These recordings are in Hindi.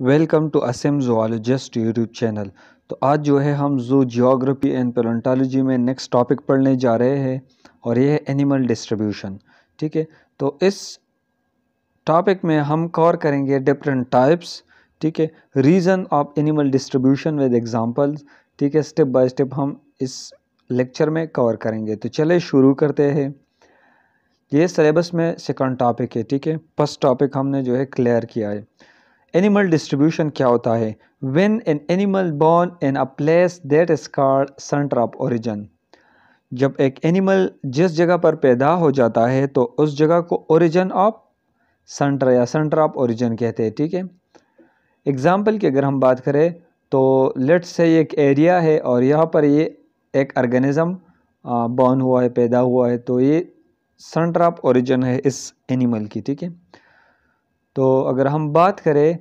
Welcome to Assam zoologist YouTube channel तो आज जो है हम जो जियोग्राफी एंड पेरेंटालॉजी में नेक्स्ट टॉपिक पढ़ने जा रहे हैं और ये है एनिमल डिस्ट्रीब्यूशन ठीक है तो इस टॉपिक में हम कवर करेंगे डिफरेंट टाइप्स ठीक है reason of animal distribution with examples ठीक है स्टेप बाय स्टेप हम इस लेक्चर में कवर करेंगे तो चले शुरू करते हैं ये सिलेबस में सेकंड टॉपिक है ठीक है फर्स्ट टॉपिक हमने जो है क्लियर किया है एनिमल डिस्ट्रीब्यूशन क्या होता है when an animal born in a place that is called centre of origin जब एक एनिमल जिस जगह पर पैदा हो जाता है तो उस जगह को ओरिजन ऑफ सेंटर या सेंटर ऑफ ओरिजन कहते हैं ठीक है एग्ज़ाम्पल की अगर हम बात करें तो लेट्स से ये एक एरिया है और यहाँ पर ये एक ऑर्गेनिज़म बॉर्न हुआ है पैदा हुआ है तो ये सेंटर ऑफ ओरिजन है इस एनिमल की ठीक है तो अगर हम बात करें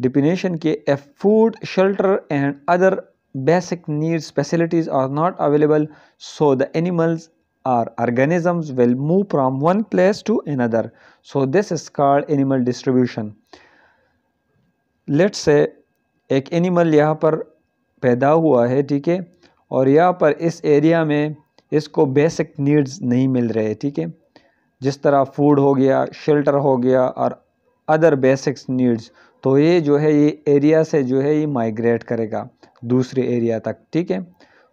डिपिनेशन के a food shelter and other basic needs facilities are not available so the animals or organisms will move from one place to another. So this is called animal distribution let's say एक एनिमल यहाँ पर पैदा हुआ है ठीक है और यहाँ पर इस एरिया में इसको बेसिक नीड्स नहीं मिल रहे ठीक है जिस तरह फूड हो गया शेल्टर हो गया और अदर बेसिक्स नीड्स तो ये जो है ये एरिया से जो है ये माइग्रेट करेगा दूसरे एरिया तक ठीक है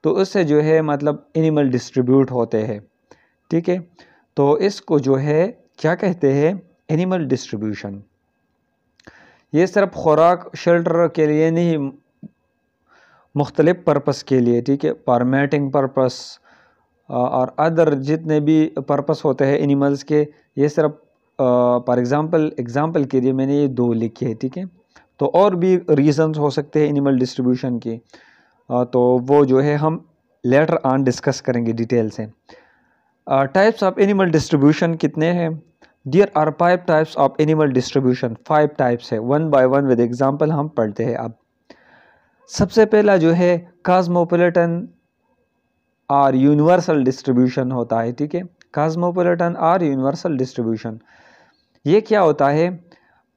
तो उससे जो है मतलब एनिमल डिस्ट्रीब्यूट होते हैं ठीक है तो इसको जो है क्या कहते हैं एनिमल डिस्ट्रीब्यूशन ये सिर्फ खुराक शेल्टर के लिए नहीं मुख्तलिफ़ पर्पस के लिए ठीक है परमेटिंग पर्पस और अदर जितने भी पर्पस होते हैं एनिमल्स के ये सिर्फ फॉर एग्ज़ाम्पल एग्ज़ाम्पल के लिए मैंने ये दो लिखे है ठीक है तो और भी रीज़न्स हो सकते हैं एनिमल डिस्ट्रीब्यूशन के तो वो जो है हम लेटर ऑन डिस्कस करेंगे डिटेल से टाइप्स ऑफ एनिमल डिस्ट्रीब्यूशन कितने हैं there are five types of animal distribution five types है one by one with example हम पढ़ते हैं अब सबसे पहला जो है काजमोपोलिटन और यूनिवर्सल डिस्ट्रीब्यूशन होता है ठीक है काजमोपोलिटन और यूनिवर्सल डिस्ट्रीब्यूशन ये क्या होता है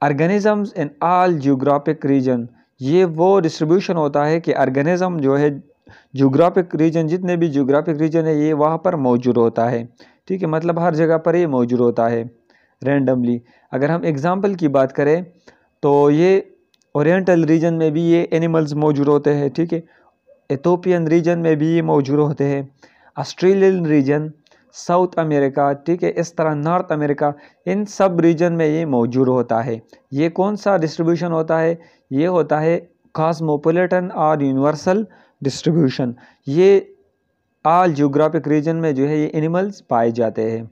organisms in all geographic region ये वो डिस्ट्रीब्यूशन होता है कि ऑर्गेनिज़म जो है जोग्राफिक रीजन जितने भी जियोग्राफिक रीजन है ये वहाँ पर मौजूद होता है ठीक है मतलब हर जगह पर ये मौजूद होता है रेंडमली अगर हम एग्ज़ाम्पल की बात करें तो ये औरटल रीजन में भी ये एनिमल्स मौजूद होते हैं ठीक है एथोपियन रीजन में भी ये मौजूद होते हैं ऑस्ट्रेलियन रीजन साउथ अमेरिका ठीक है इस तरह नॉर्थ अमेरिका इन सब रीजन में ये मौजूद होता है ये कौन सा डिस्ट्रीब्यूशन होता है ये होता है कॉस्मोपोलिटन और यूनिवर्सल डिस्ट्रीब्यूशन ये आल जोग्राफिक रीजन में जो है ये एनिमल्स पाए जाते हैं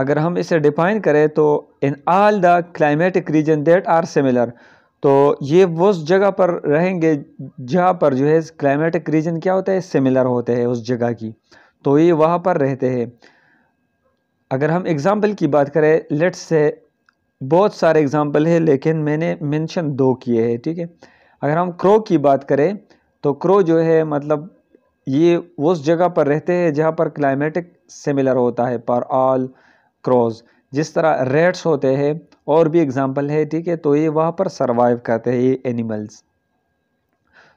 अगर हम इसे डिफाइन करें तो in all the climatic region that are similar तो ये वो जगह पर रहेंगे जहाँ पर जो है क्लाइमेटिक रीजन क्या होता है सिमिलर होते हैं उस जगह की तो ये वहाँ पर रहते हैं अगर हम एग्ज़ाम्पल की बात करें लेट्स से बहुत सारे एग्ज़ाम्पल है लेकिन मैंने मेंशन दो किए हैं ठीक है अगर हम क्रो की बात करें तो क्रो जो है मतलब ये उस जगह पर रहते हैं जहाँ पर क्लाइमेटिक सिमिलर होता है पर ऑल क्रोज जिस तरह रेट्स होते हैं और भी एग्ज़ाम्पल है ठीक है तो ये वहाँ पर सर्वाइव करते हैं ये एनिमल्स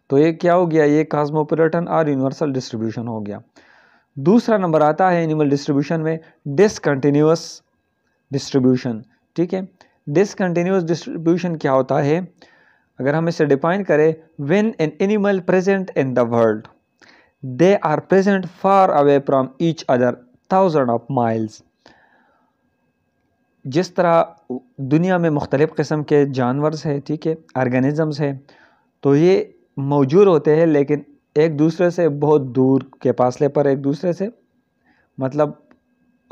तो ये क्या हो गया ये कॉस्मोपोलिटन और यूनिवर्सल डिस्ट्रीब्यूशन हो गया दूसरा नंबर आता है एनिमल डिस्ट्रीब्यूशन में डिसकंटिन्यूस डिस्ट्रीब्यूशन ठीक है डिसकंटिन्यूस डिस्ट्रीब्यूशन क्या होता है अगर हम इसे डिफाइन करें when an animal present in the world they are present far away from each other thousand of miles जिस तरह दुनिया में मुख्तलिफ़ किस्म के जानवर्स है ठीक है आर्गेनिज़म्स हैं तो ये मौजूद होते हैं लेकिन एक दूसरे से बहुत दूर के फासले पर एक दूसरे से मतलब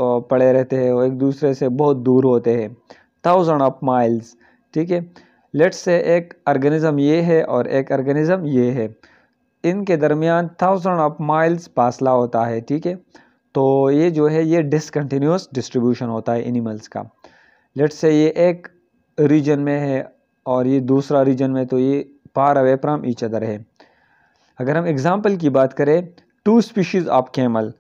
पड़े रहते हैं और एक दूसरे से बहुत दूर होते हैं थाउजेंड ऑफ माइल्स ठीक है लेट्स से एक ऑर्गेनिज़म ये है और एक ऑर्गेनिज़म ये है इनके दरमियान थाउजेंड ऑफ माइल्स फासला होता है ठीक है तो ये जो है ये डिसकन्टीन्यूस डिस्ट्रीब्यूशन होता है एनिमल्स का लेट्स से ये एक रीजन में है और ये दूसरा रीजन में तो ये far away from each other है अगर हम एग्ज़ाम्पल की बात करें two species of camel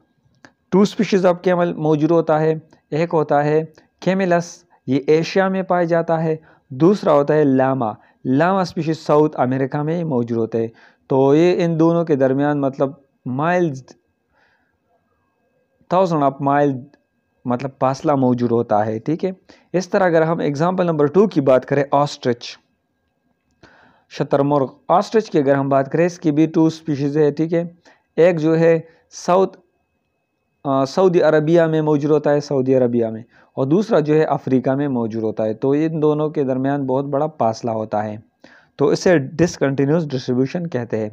two species of camel मौजूद होता है एक होता है कैमिलस ये एशिया में पाया जाता है दूसरा होता है llama llama species South America में मौजूद होते हैं तो ये इन दोनों के दरमियान मतलब माइल्स थाउजेंड ऑफ माइल मतलब फासला मौजूद होता है ठीक है इस तरह अगर हम एग्ज़ाम्पल नंबर टू की बात करें ऑस्ट्रिच शतरमुर्ग ऑस्ट्रिच की अगर हम बात करें इसकी भी टू स्पीशीज़ है ठीक है एक जो है साउथ सऊदी अरबिया में मौजूद होता है सऊदी अरबिया में और दूसरा जो है अफ्रीका में मौजूद होता है तो इन दोनों के दरमियान बहुत बड़ा फासला होता है तो इसे डिसकन्टीन्यूस डिस्ट्रीब्यूशन कहते हैं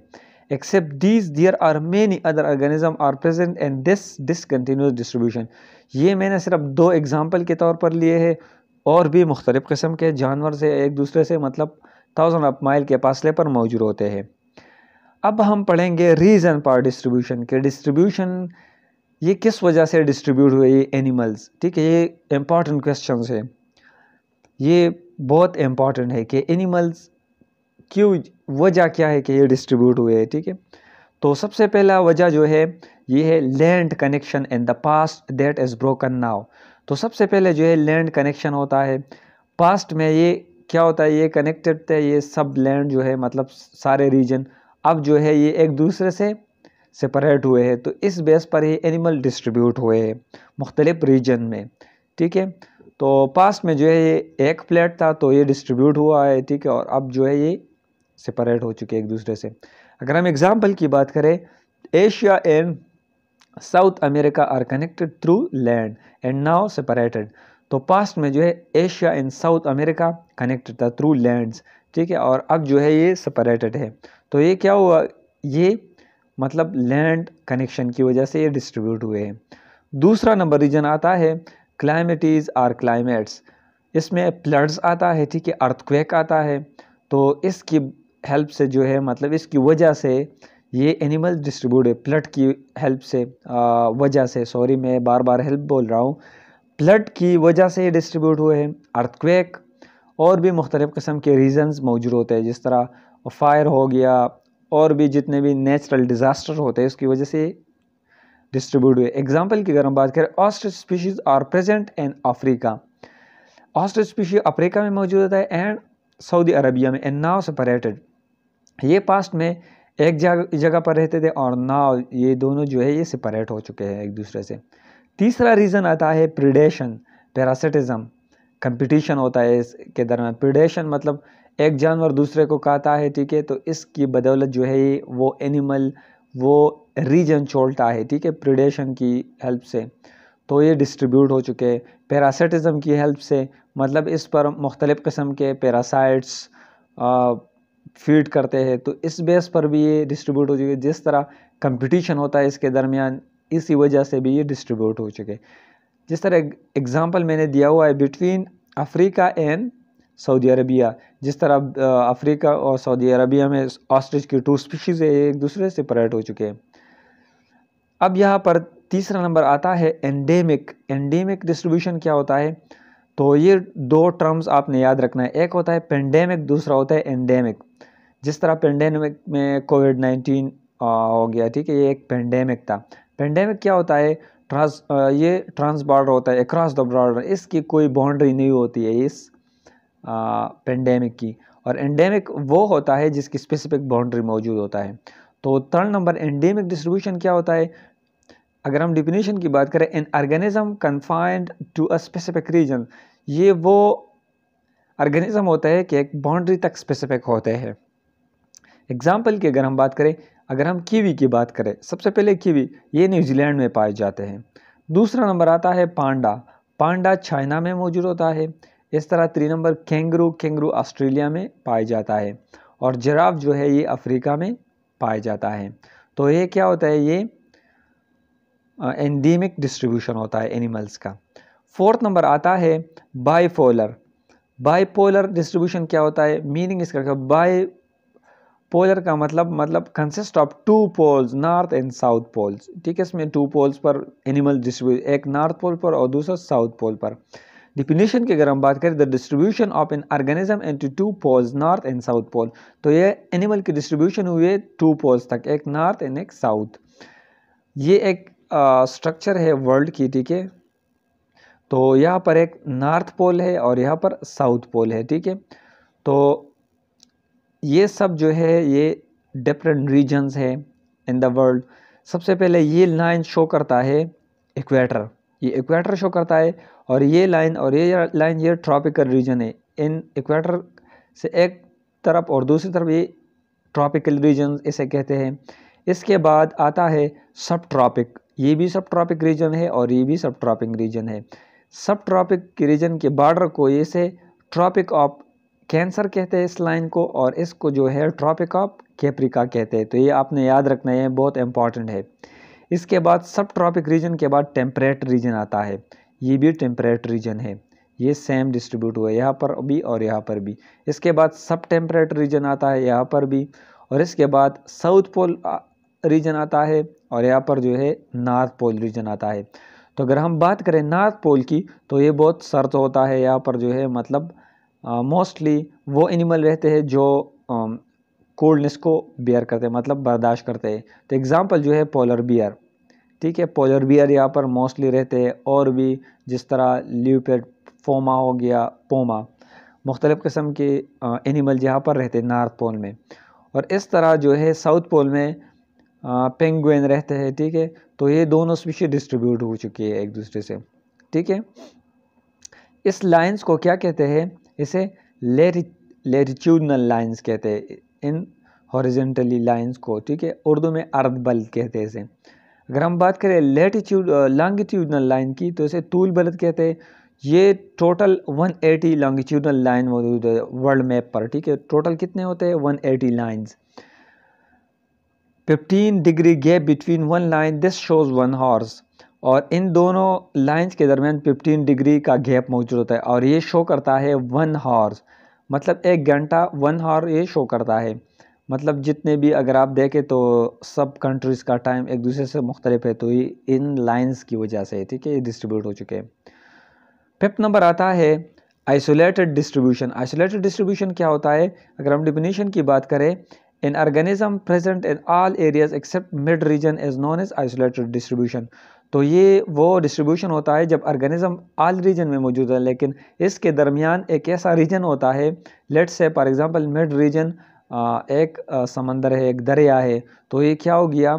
except these there are many other organism are present in this discontinuous distribution ये मैंने सिर्फ दो एग्ज़ाम्पल के तौर पर लिए हैं और भी मुख्तलिफ़ किस्म के जानवर से एक दूसरे से मतलब थाउजेंड ऑफ माइल के फासले पर मौजूद होते हैं अब हम पढ़ेंगे रीज़न फॉर डिस्ट्रीब्यूशन के डिस्ट्रीब्यूशन ये किस वजह से डिस्ट्रीब्यूट हुए ये एनिमल्स ठीक है ये इम्पॉर्टेंट क्वेश्चन है ये बहुत इम्पॉर्टेंट है कि एनिमल्स क्यों वजह क्या है कि ये डिस्ट्रीब्यूट हुए हैं ठीक है तो सबसे पहला वजह जो है ये है land connection in the past that is broken now तो सबसे पहले जो है लैंड कनेक्शन होता है पास्ट में ये क्या होता है ये कनेक्टेड थे ये सब लैंड जो है मतलब सारे रीजन अब जो है ये एक दूसरे से सेपरेट हुए हैं तो इस बेस पर ही एनिमल डिस्ट्रीब्यूट हुए हैं मुख्तलिफ़ रीजन में ठीक है तो पास्ट में जो है ये एक प्लेट था तो ये डिस्ट्रीब्यूट हुआ है ठीक है और अब जो है ये सेपरेट हो चुके एक दूसरे से अगर हम एग्ज़ाम्पल की बात करें Asia and South America are connected through land and now separated तो पास्ट में जो है Asia and South America connected था थ्रू लैंड ठीक है और अब जो है ये सेपरेटेड है तो ये क्या हुआ ये मतलब लैंड कनेक्शन की वजह से ये डिस्ट्रीब्यूट हुए हैं दूसरा नंबर रीजन आता है क्लाइमेटीज़ आर क्लाइमेट्स इसमें फ्लड्स आता है ठीक है अर्थक्वेक आता है तो इसकी हेल्प से जो है मतलब इसकी वजह से ये एनिमल डिस्ट्रीब्यूट है प्लट की हेल्प से वजह से सॉरी मैं बार बार हेल्प बोल रहा हूँ प्लट की वजह से ये डिस्ट्रीब्यूट हुए हैं अर्थक्वेक और भी मुख्तलिफ़ किस्म के रीजंस मौजूद होते हैं जिस तरह फायर हो गया और भी जितने भी नेचुरल डिज़ास्टर होते हैं उसकी वजह से डिस्ट्रीब्यूट हुए एग्जाम्पल की अगर हम बात करें ostrich species are present in Africa ostrich species Africa में मौजूद होता है एंड सऊदी अरबिया में एंड नाउ सेपरेटेड ये पास्ट में एक जगह पर रहते थे और नाव ये दोनों जो है ये सेपरेट हो चुके हैं एक दूसरे से तीसरा रीज़न आता है प्रिडेशन पैरासिटिज़म कंपटीशन होता है इसके दरमियान प्रिडेशन मतलब एक जानवर दूसरे को कहता है ठीक है तो इसकी बदौलत जो है वो एनिमल वो रीजन छोड़ता है ठीक है प्रिडेशन की हेल्प से तो ये डिस्ट्रीब्यूट हो चुके हैं पैरासिटिज़म की हेल्प से मतलब इस पर मुख्तलिफ़ किस्म के पैरासाइट्स फीड करते हैं तो इस बेस पर भी ये डिस्ट्रीब्यूट हो चुके जिस तरह कंपटीशन होता है इसके दरमियान इसी वजह से भी ये डिस्ट्रीब्यूट हो चुके जिस तरह एग्ज़ाम्पल मैंने दिया हुआ है between Africa and Saudi Arabia जिस तरह अफ्रीका और सऊदी अरबिया में ऑस्ट्रिच की टू स्पीशीज़ एक दूसरे से परेट हो चुके हैं अब यहाँ पर तीसरा नंबर आता है एंडेमिक एंडेमिक डिस्ट्रीब्यूशन क्या होता है तो ये दो टर्म्स आपने याद रखना है एक होता है पेंडेमिक दूसरा होता है एंडेमिक जिस तरह पेंडेमिक में कोविड नाइन्टीन हो गया ठीक है ये एक पेंडेमिक था पेंडेमिक क्या होता है ट्रांस ये ट्रांस बॉर्डर होता है अक्रॉस द बॉर्डर इसकी कोई बाउंड्री नहीं होती है इस पेंडेमिक की और एंडेमिक वो होता है जिसकी स्पेसिफिक बाउंड्री मौजूद होता है तो थर्ड नंबर एंडेमिक डिस्ट्रीब्यूशन क्या होता है अगर हम डिफिनीशन की बात करें an organism confined to a specific region ये वो ऑर्गेनिज्म होता है कि एक बाउंड्री तक स्पेसिफिक होते हैं एग्ज़ाम्पल की अगर हम बात करें अगर हम कीवी की बात करें सबसे पहले कीवी ये न्यूजीलैंड में पाए जाते हैं दूसरा नंबर आता है पांडा पांडा चाइना में मौजूद होता है इस तरह त्री नंबर कैंगरू कैंगरू ऑस्ट्रेलिया में पाया जाता है और जराफ जो है ये अफ्रीका में पाया जाता है तो ये क्या होता है ये एंडीमिक डिस्ट्रीब्यूशन होता है एनिमल्स का फोर्थ नंबर आता है बाईपोलर बाईपोलर डिस्ट्रीब्यूशन क्या होता है मीनिंग इसका बाई पोलर का मतलब मतलब consist of two poles north and south poles ठीक है इसमें टू पोल्स पर एनिमल डिस्ट्रीब्यू एक नॉर्थ पोल पर और दूसरा साउथ पोल पर डिफिनेशन की अगर हम बात करें the distribution of an organism and two two poles north and south pole तो ये एनिमल की डिस्ट्रीब्यूशन हुई है टू पोल्स तक एक नॉर्थ एंड एक साउथ ये एक स्ट्रक्चर है वर्ल्ड की ठीक है तो यहाँ पर एक नॉर्थ पोल है और यहाँ पर साउथ पोल है ठीक है तो ये सब जो है ये डिफरेंट रीजन्स है इन द वर्ल्ड सबसे पहले ये लाइन शो करता है इक्वेटर ये इक्वेटर शो करता है और ये लाइन और ये लाइन ये ट्रॉपिकल रीजन है इन इक्वेटर से एक तरफ और दूसरी तरफ ये ट्रॉपिकल रीजन इसे कहते हैं इसके बाद आता है सब ट्रॉपिक ये भी सब ट्रॉपिक रीजन है और ये भी सब ट्रॉपिक रीजन है सब ट्रॉपिक रीजन के बॉर्डर को ये से ट्रॉपिक ऑफ कैंसर कहते हैं इस लाइन को और इसको जो है ट्रॉपिक ऑफ कैप्रिका कहते हैं तो ये आपने याद रखना है बहुत इंपॉर्टेंट है इसके बाद सब ट्रॉपिक रीजन के बाद टेम्परेट रीजन आता है ये भी टेम्परेट रीजन है ये सेम डिस्ट्रीब्यूट हुआ है यहाँ पर भी और यहाँ पर भी इसके बाद सब टेम्परेट रीजन आता है यहाँ पर भी और इसके बाद साउथ पोल रीजन आता है और यहाँ पर जो है नॉर्थ पोल रीजन आता है तो अगर हम बात करें नॉर्थ पोल की तो ये बहुत सर्द होता है यहाँ पर जो है मतलब मोस्टली वो एनिमल रहते हैं जो कोल्डनेस को बियर करते हैं मतलब बर्दाश्त करते हैं तो एग्ज़ाम्पल जो है पोलर बियर ठीक है पोलर बियर यहाँ पर मोस्टली रहते हैं और भी जिस तरह ल्यूपेड फोमा हो गया पोमा मुख्तलिफ़ किस्म के एनिमल यहाँ पर रहते हैं नॉर्थ पोल में और इस तरह जो है साउथ पोल में पेंगुइन रहते हैं ठीक है तो ये दोनों स्पीशी डिस्ट्रीब्यूट हो चुकी है एक दूसरे से ठीक है इस लाइंस को क्या कहते हैं इसे लेरिट्यूडनल लाइंस कहते हैं इन हॉरिजेंटली लाइंस को ठीक है उर्दू में अर्ध बल्द कहते हैं इसे अगर हम बात करें लेटीट्यूड लॉन्गिट्यूडनल लाइन की तो इसे तूल बल्द कहते हैं ये टोटल 180 एटी लॉन्गिट्यूडनल लाइन मौजूद है वर्ल्ड मैप पर ठीक है टोटल कितने होते हैं 180 eighty lines fifteen degree gap between one line this shows one hours और इन दोनों लाइंस के दरमियान 15 डिग्री का गैप मौजूद होता है और ये शो करता है वन हॉर्स मतलब एक घंटा वन हॉर ये शो करता है मतलब जितने भी अगर आप देखें तो सब कंट्रीज़ का टाइम एक दूसरे से मुख्तलिफ है तो ये इन लाइंस की वजह से ठीक है ये डिस्ट्रीब्यूट हो चुके हैं फिफ्थ नंबर आता है आइसोलेटेड डिस्ट्रीब्यूशन आइसोलेटेड डिस्ट्रीब्यूशन क्या होता है अगर हम डिफिनीशन की बात करें in organism present in all areas except mid region is known as isolated distribution तो ये वो डिस्ट्रीब्यूशन होता है जब ऑर्गेनिज़म आल रीजन में मौजूद है लेकिन इसके दरमियान एक ऐसा रीजन होता है let's say for example mid reason एक समंदर है एक दरिया है तो ये क्या हो गया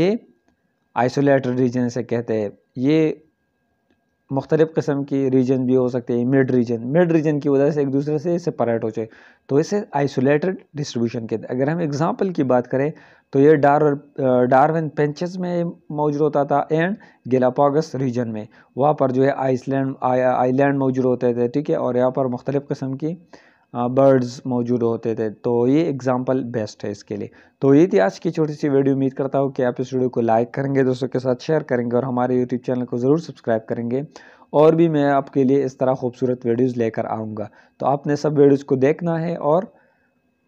ये आइसोलेटेड रीजन से कहते हैं ये मुख्तलिफ़ किस्म की रीजन भी हो सकते हैं मिड रीजन मिड रीजन की वजह से एक दूसरे से सेपरेट हो जाए तो इसे आइसोलेटेड डिस्ट्रीब्यूशन के अगर हम एग्ज़ाम्पल की बात करें तो ये डार डारविन पेंचेस में मौजूद होता था एंड गेलापागस रीजन में वहाँ पर जो है आइसलैंड आइलैंड मौजूद होते थे ठीक है और यहाँ पर मुख्तलिफ़ किस्म की बर्ड्स मौजूद होते थे तो ये एग्ज़ाम्पल बेस्ट है इसके लिए तो ये थी आज की छोटी सी वीडियो उम्मीद करता हूँ कि आप इस वीडियो को लाइक करेंगे दोस्तों के साथ शेयर करेंगे और हमारे यूट्यूब चैनल को ज़रूर सब्सक्राइब करेंगे और भी मैं आपके लिए इस तरह खूबसूरत वीडियोज़ लेकर आऊँगा तो आपने सब वीडियोज़ को देखना है और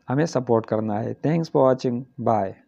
हमें सपोर्ट करना है थैंक्स फॉर वॉचिंग बाय